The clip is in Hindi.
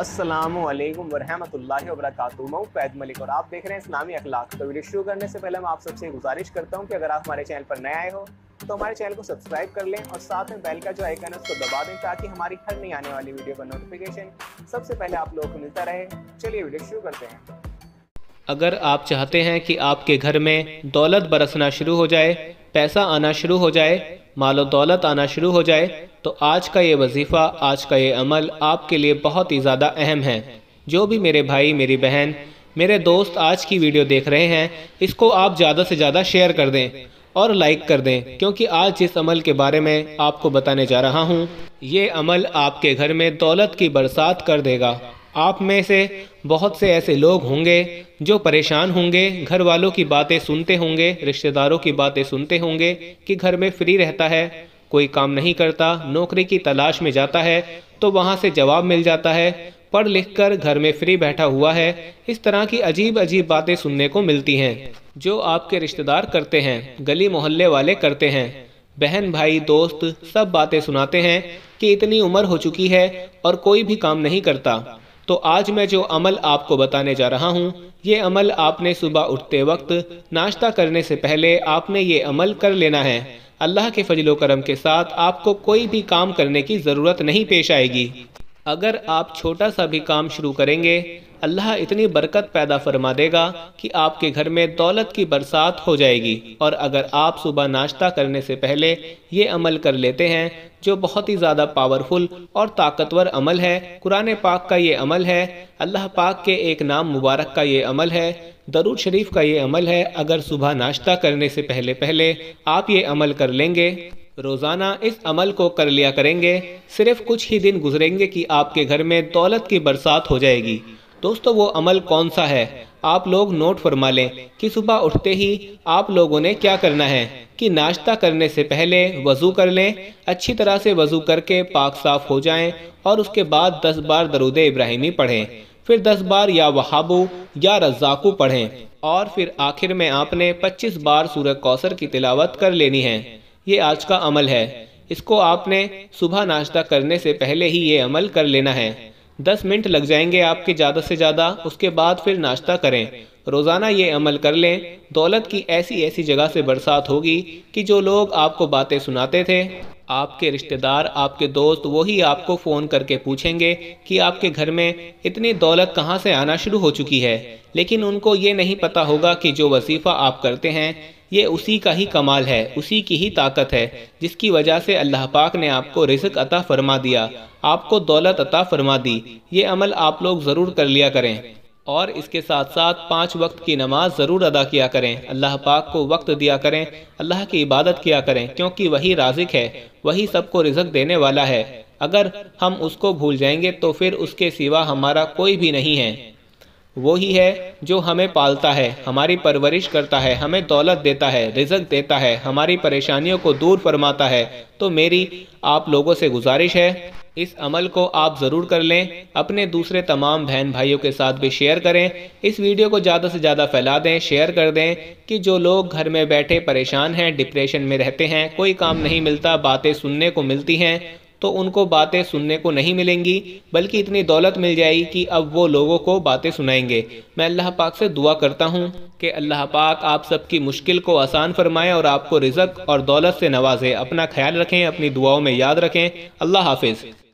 असलम वरहमल वरक मैं फैद मलिक और आप देख रहे हैं इस्लामी अखलाक तो वीडियो शुरू करने से पहले मैं आप सबसे गुजारिश करता हूँ कि अगर आप हमारे चैनल पर नए आए हो तो हमारे चैनल को सब्सक्राइब कर लें और साथ में बेल का जो आइकन है उसको दबा दें ताकि हमारी हर नई आने वाली वीडियो का नोटिफिकेशन सबसे पहले आप लोगों को मिलता रहे चलिए वीडियो शुरू करते हैं अगर आप चाहते हैं कि आपके घर में दौलत बरसना शुरू हो जाए पैसा आना शुरू हो जाए मालो दौलत आना शुरू हो जाए तो आज का ये वजीफ़ा आज का ये अमल आपके लिए बहुत ही ज़्यादा अहम है जो भी मेरे भाई मेरी बहन मेरे दोस्त आज की वीडियो देख रहे हैं इसको आप ज़्यादा से ज़्यादा शेयर कर दें और लाइक कर दें क्योंकि आज जिस अमल के बारे में आपको बताने जा रहा हूँ ये अमल आपके घर में दौलत की बरसात कर देगा आप में से बहुत से ऐसे लोग होंगे जो परेशान होंगे घर वालों की बातें सुनते होंगे रिश्तेदारों की बातें सुनते होंगे कि घर में फ्री रहता है कोई काम नहीं करता नौकरी की तलाश में जाता है तो वहाँ से जवाब मिल जाता है पढ़ लिख कर घर में फ्री बैठा हुआ है इस तरह की अजीब अजीब बातें सुनने को मिलती हैं जो आपके रिश्तेदार करते हैं गली मोहल्ले वाले करते हैं बहन भाई दोस्त सब बातें सुनाते हैं कि इतनी उम्र हो चुकी है और कोई भी काम नहीं करता तो आज मैं जो अमल आपको बताने जा रहा हूँ ये अमल आपने सुबह उठते वक्त नाश्ता करने से पहले आपने ये अमल कर लेना है अल्लाह के फजलो करम के साथ आपको कोई भी काम करने की ज़रूरत नहीं पेश आएगी अगर आप छोटा सा भी काम शुरू करेंगे अल्लाह इतनी बरकत पैदा फरमा देगा कि आपके घर में दौलत की बरसात हो जाएगी और अगर आप सुबह नाश्ता करने से पहले ये अमल कर लेते हैं जो बहुत ही ज़्यादा पावरफुल और ताकतवर अमल है कुरान पाक का ये अमल है अल्लाह पाक के एक नाम मुबारक का ये अमल है दरूद शरीफ का ये अमल है अगर सुबह नाश्ता करने से पहले पहले आप ये अमल कर लेंगे रोज़ाना इस अमल को कर लिया करेंगे सिर्फ कुछ ही दिन गुजरेंगे कि आपके घर में दौलत की बरसात हो जाएगी दोस्तों वो अमल कौन सा है आप लोग नोट फरमा लें कि सुबह उठते ही आप लोगों ने क्या करना है कि नाश्ता करने से पहले वज़ू कर लें अच्छी तरह से वज़ू करके पाक साफ हो जाएं और उसके बाद दस बार दरुद इब्राहिमी पढ़ें फिर दस बार या वहाबू या रज़ाकू पढ़ें और फिर आखिर में आपने पच्चीस बार सूर्य कौसर की तिलावत कर लेनी है ये आज का अमल है इसको आपने सुबह नाश्ता करने से पहले ही ये अमल कर लेना है दस मिनट लग जाएंगे आपके ज़्यादा से ज़्यादा उसके बाद फिर नाश्ता करें रोज़ाना ये अमल कर लें दौलत की ऐसी ऐसी जगह से बरसात होगी कि जो लोग आपको बातें सुनाते थे आपके रिश्तेदार आपके दोस्त वही आपको फ़ोन करके पूछेंगे कि आपके घर में इतनी दौलत कहाँ से आना शुरू हो चुकी है लेकिन उनको ये नहीं पता होगा कि जो वसीफा आप करते हैं ये उसी का ही कमाल है उसी की ही ताकत है जिसकी वजह से अल्लाह पाक ने आपको रिजक अता फरमा दिया आपको दौलत अता फरमा दी ये अमल आप लोग ज़रूर कर लिया करें और इसके साथ साथ पांच वक्त की नमाज ज़रूर अदा किया करें अल्लाह पाक को वक्त दिया करें अल्लाह की इबादत किया करें क्योंकि वही राजिक है वही सबको रिजक देने वाला है अगर हम उसको भूल जाएंगे तो फिर उसके सिवा हमारा कोई भी नहीं है वो ही है जो हमें पालता है हमारी परवरिश करता है हमें दौलत देता है रिजक देता है हमारी परेशानियों को दूर फरमाता है तो मेरी आप लोगों से गुजारिश है इस अमल को आप ज़रूर कर लें अपने दूसरे तमाम बहन भाइयों के साथ भी शेयर करें इस वीडियो को ज़्यादा से ज़्यादा फैला दें शेयर कर दें कि जो लोग घर में बैठे परेशान हैं डिप्रेशन में रहते हैं कोई काम नहीं मिलता बातें सुनने को मिलती हैं तो उनको बातें सुनने को नहीं मिलेंगी बल्कि इतनी दौलत मिल जाएगी कि अब वो लोगों को बातें सुनाएंगे मैं अल्लाह पाक से दुआ करता हूँ कि अल्लाह पाक आप सबकी मुश्किल को आसान फरमाएं और आपको रिजक और दौलत से नवाजे अपना ख्याल रखें अपनी दुआओं में याद रखें अल्लाह हाफिज़